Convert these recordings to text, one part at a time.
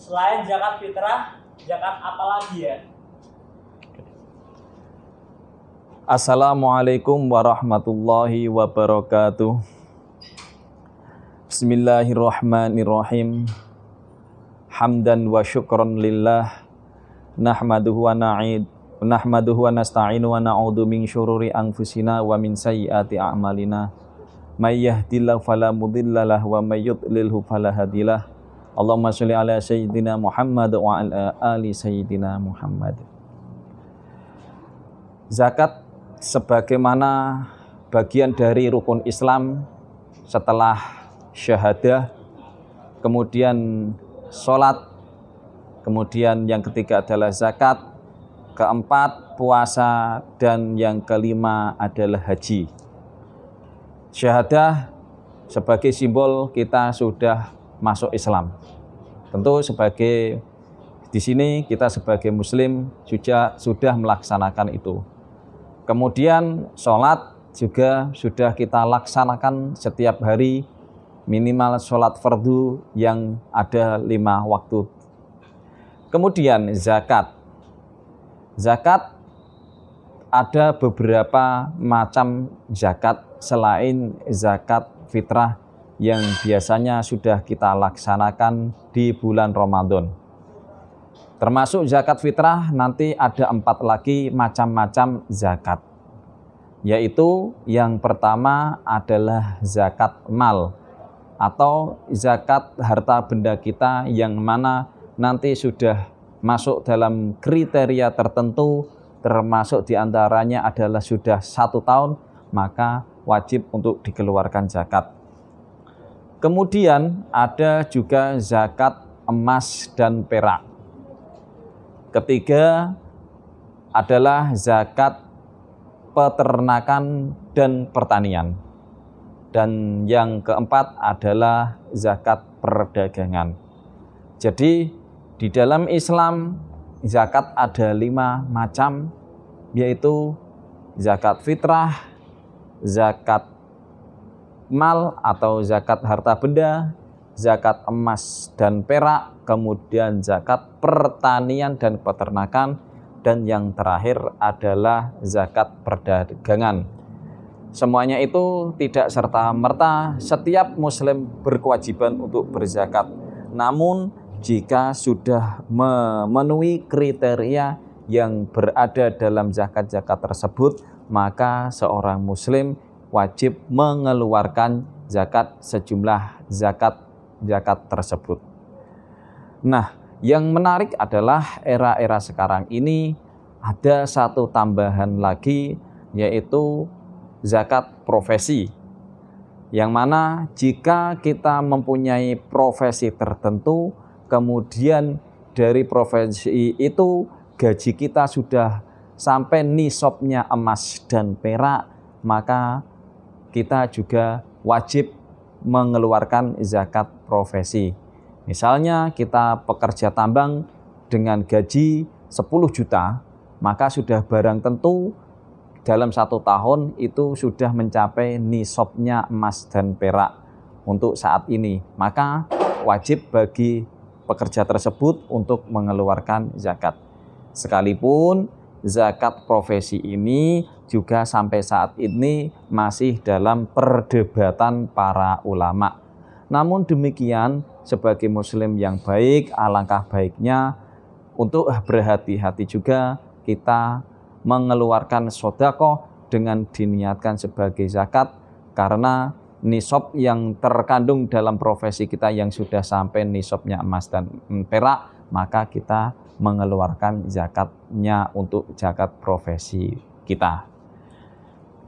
Selain zakat fitrah, zakat apa lagi ya? Assalamualaikum warahmatullahi wabarakatuh. Bismillahirrahmanirrahim. Hamdan wa syukran lillah. Nahmaduhu wa na'id. Nahmaduhu wa nasta'inu wa na'udhu min syururi anfusina wa min sayyati a'malina may yahdillahu fala mudhillalah wa may yudlilhu fala hadilah. Allahumma shalli ala sayyidina Muhammad wa ala ali sayyidina Muhammad. Zakat sebagaimana bagian dari rukun Islam setelah syahadah, kemudian sholat, kemudian yang ketiga adalah zakat, keempat puasa, dan yang kelima adalah haji syahadah sebagai simbol kita sudah masuk Islam. Tentu sebagai di sini kita sebagai muslim juga sudah melaksanakan itu. Kemudian sholat juga sudah kita laksanakan setiap hari minimal sholat fardu yang ada lima waktu. Kemudian zakat. Zakat ada beberapa macam zakat selain zakat fitrah yang biasanya sudah kita laksanakan di bulan Ramadan. Termasuk zakat fitrah nanti ada empat lagi macam-macam zakat. Yaitu yang pertama adalah zakat mal atau zakat harta benda kita yang mana nanti sudah masuk dalam kriteria tertentu termasuk diantaranya adalah sudah satu tahun, maka wajib untuk dikeluarkan zakat. Kemudian ada juga zakat emas dan perak. Ketiga adalah zakat peternakan dan pertanian. Dan yang keempat adalah zakat perdagangan. Jadi di dalam Islam zakat ada lima macam, yaitu zakat fitrah, zakat mal atau zakat harta benda, zakat emas dan perak, kemudian zakat pertanian dan peternakan, dan yang terakhir adalah zakat perdagangan. Semuanya itu tidak serta-merta setiap muslim berkewajiban untuk berzakat. Namun jika sudah memenuhi kriteria yang berada dalam zakat-zakat tersebut, maka seorang muslim wajib mengeluarkan zakat sejumlah zakat zakat tersebut. Nah, yang menarik adalah era-era sekarang ini ada satu tambahan lagi yaitu zakat profesi. Yang mana jika kita mempunyai profesi tertentu, kemudian dari profesi itu gaji kita sudah sampai nisabnya emas dan perak, maka kita juga wajib mengeluarkan zakat profesi. Misalnya kita pekerja tambang dengan gaji 10 juta, maka sudah barang tentu dalam satu tahun itu sudah mencapai nisabnya emas dan perak untuk saat ini. Maka wajib bagi pekerja tersebut untuk mengeluarkan zakat. Sekalipun zakat profesi ini juga sampai saat ini masih dalam perdebatan para ulama. Namun demikian, sebagai muslim yang baik, alangkah baiknya untuk berhati-hati juga kita mengeluarkan sodako dengan diniatkan sebagai zakat karena nisop yang terkandung dalam profesi kita yang sudah sampai nisopnya emas dan perak, maka kita mengeluarkan zakatnya untuk zakat profesi kita.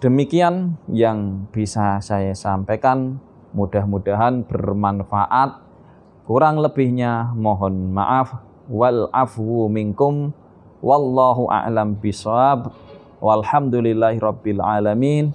Demikian yang bisa saya sampaikan. Mudah-mudahan bermanfaat. Kurang lebihnya mohon maaf. Wal afwu minkum. Wallahu a'lam bisawab. Walhamdulillahi rabbil alamin.